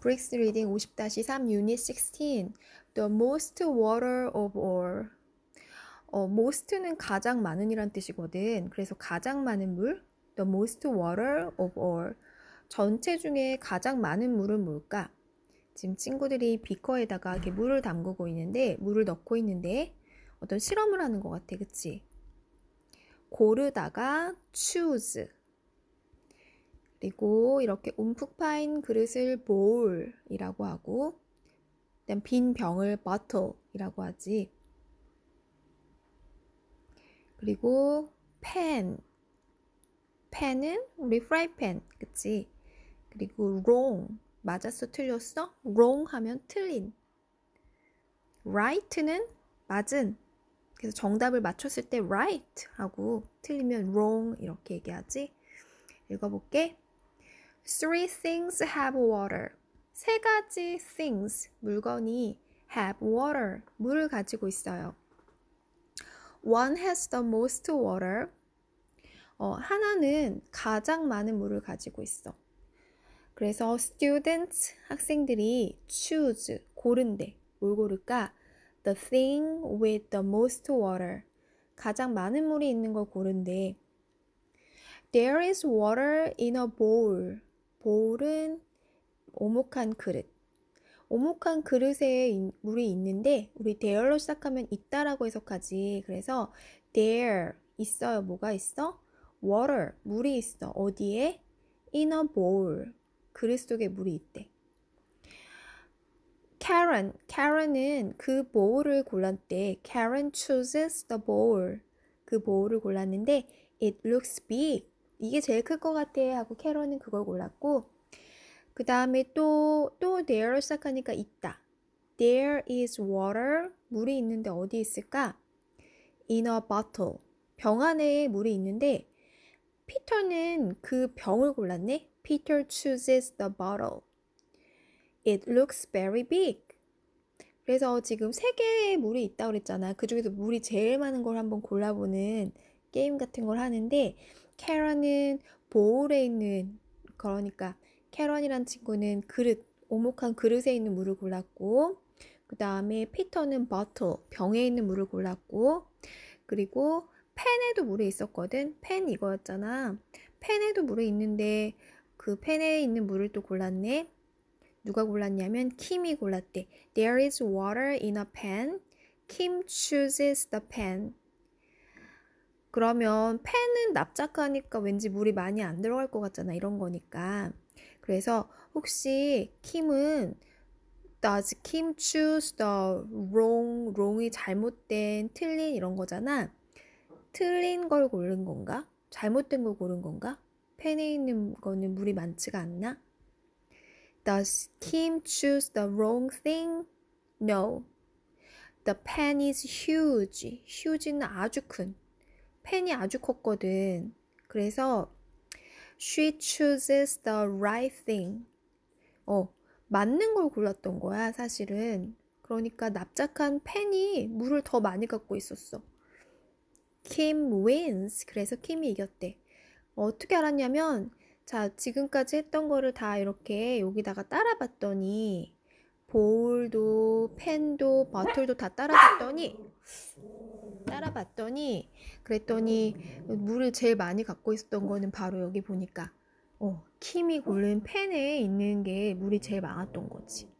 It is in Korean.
Briggs Reading 50-3 Unit 16 The most water of all 어, most는 가장 많은이란 뜻이거든. 그래서 가장 많은 물, the most water of all. 전체 중에 가장 많은 물은 뭘까? 지금 친구들이 비커에다가 이렇게 물을 담그고 있는데, 물을 넣고 있는데, 어떤 실험을 하는 것 같아, 그치? 고르다가 choose. 그리고 이렇게 움푹 파인 그릇을 bowl이라고 하고 빈 병을 bottle이라고 하지. 그리고 pen 펜은 우리 프라이팬 그치? 그리고 wrong 맞았어 틀렸어? wrong 하면 틀린 right는 맞은 그래서 정답을 맞췄을 때 right 하고 틀리면 wrong 이렇게 얘기하지 읽어볼게 Three things have water. 세 가지 things, 물건이 have water, 물을 가지고 있어요. One has the most water. 어, 하나는 가장 많은 물을 가지고 있어. 그래서 students, 학생들이 choose, 고른데, 뭘 고를까? The thing with the most water. 가장 많은 물이 있는 걸 고른데. There is water in a bowl. 볼은 오목한 그릇. 오목한 그릇에 물이 있는데 우리 there로 시작하면 있다라고 해석하지. 그래서 there 있어요. 뭐가 있어? water 물이 있어. 어디에? in a bowl 그릇 속에 물이 있대. Karen, Karen은 그 볼을 골랐대. Karen chooses the bowl. 그 볼을 골랐는데 it looks big. 이게 제일 클 것 같아 하고 캐런은 그걸 골랐고 그 다음에 또또 there 시작하니까 있다. There is water 물이 있는데 어디 있을까? In a bottle 병 안에 물이 있는데 p e t e r 는그 병을 골랐네. Peter chooses the bottle. It looks very big. 그래서 지금 세 개의 물이 있다고 그랬잖아. 그 중에서 물이 제일 많은 걸 한번 골라보는 게임 같은 걸 하는데 캐런은 보울에 있는 그러니까 캐런이란 친구는 그릇 오목한 그릇에 있는 물을 골랐고 그 다음에 피터는 버터 병에 있는 물을 골랐고 그리고 펜에도 물에 있었거든 펜 이거였잖아 펜에도 물에 있는데 그 펜에 있는 물을 또 골랐네 누가 골랐냐면 킴이 골랐대 There is water in a pen. Kim chooses the pen. 그러면 팬은 납작하니까 왠지 물이 많이 안 들어갈 것 같잖아. 이런 거니까. 그래서 혹시 킴은 does Kim choose the wrong, wrong이 잘못된, 틀린 이런 거잖아. 틀린 걸 고른 건가? 잘못된 걸 고른 건가? 팬에 있는 거는 물이 많지가 않나? Does Kim choose the wrong thing? No. The pen is huge. huge는 아주 큰. 팬이 아주 컸거든. 그래서 she chooses the right thing. 어, 맞는 걸 골랐던 거야, 사실은. 그러니까 납작한 팬이 물을 더 많이 갖고 있었어. Kim wins. 그래서 킴이 이겼대. 어떻게 알았냐면, 자, 지금까지 했던 거를 다 이렇게 여기다가 따라봤더니, 볼도, 펜도, 버틀도 다 따라봤더니, 따라봤더니 그랬더니 물을 제일 많이 갖고 있었던 거는 바로 여기 보니까 어, 킴이 고른 펜에 있는 게 물이 제일 많았던 거지.